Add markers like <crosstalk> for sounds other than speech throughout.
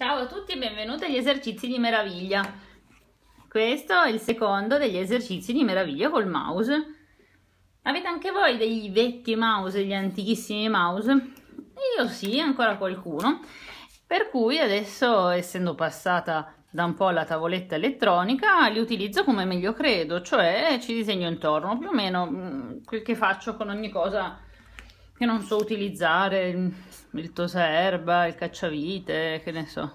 Ciao a tutti e benvenuti agli esercizi di meraviglia. Questo è il secondo degli esercizi di meraviglia col mouse. Avete anche voi dei vecchi mouse, degli antichissimi mouse? Io sì, ancora qualcuno. Per cui adesso, essendo passata da un po' la tavoletta elettronica, li utilizzo come meglio credo, cioè ci disegno intorno, più o meno mm, quel che faccio con ogni cosa che non so utilizzare, mm, il, il tosaerba, il cacciavite, che ne so,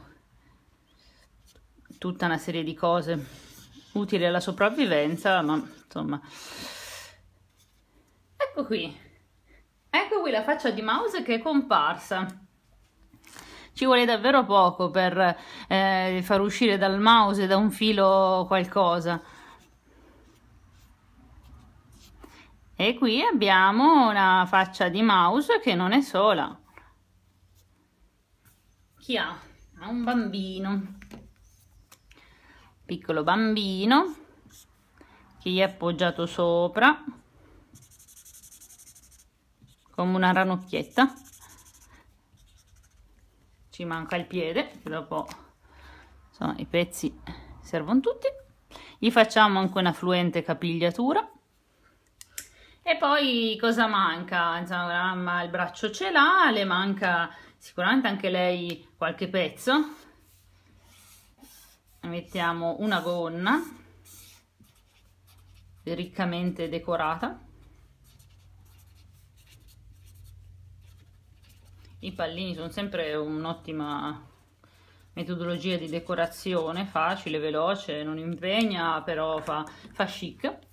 tutta una serie di cose utili alla sopravvivenza, ma insomma. Ecco qui, ecco qui la faccia di Mouse che è comparsa ci vuole davvero poco per eh, far uscire dal mouse da un filo qualcosa e qui abbiamo una faccia di mouse che non è sola chi ha? ha un bambino piccolo bambino che gli è appoggiato sopra come una ranocchietta ci manca il piede dopo insomma, i pezzi servono tutti gli facciamo anche una fluente capigliatura e poi cosa manca? Insomma, la mamma il braccio ce l'ha, le manca sicuramente anche lei qualche pezzo. Mettiamo una gonna riccamente decorata. I pallini sono sempre un'ottima metodologia di decorazione, facile, veloce, non impegna, però fa, fa chic.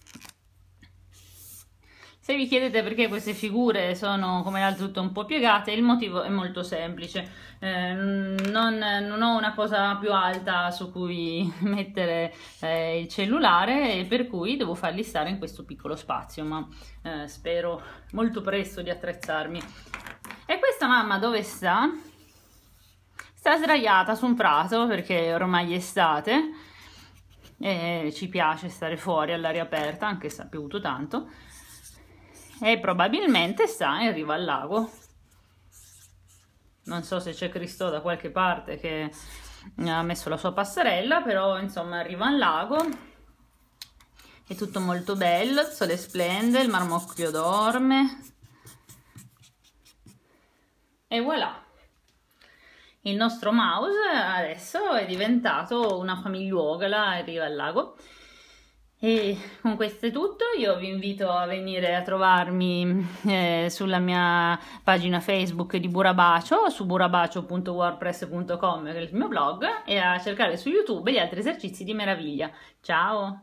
Se vi chiedete perché queste figure sono come l'altro tutto un po' piegate, il motivo è molto semplice. Eh, non, non, ho una cosa più alta su cui <laughs> mettere eh, il cellulare e per cui devo farli stare in questo piccolo spazio, ma eh, spero molto presto di attrezzarmi. E questa mamma dove sta? Sta sdraiata su un prato perché ormai è estate e ci piace stare fuori all'aria aperta, anche se ha piovuto tanto e probabilmente sta in riva al lago. Non so se c'è Cristo da qualche parte che eh, ha messo la sua passerella, però insomma arriva al lago, è tutto molto bello, il sole splende, il marmocchio dorme e voilà. Il nostro mouse adesso è diventato una famigliuola in riva al lago. E con questo è tutto, io vi invito a venire a trovarmi eh, sulla mia pagina Facebook di Burabacio, su burabacio.wordpress.com che è il mio blog, e a cercare su YouTube gli altri esercizi di meraviglia. Ciao!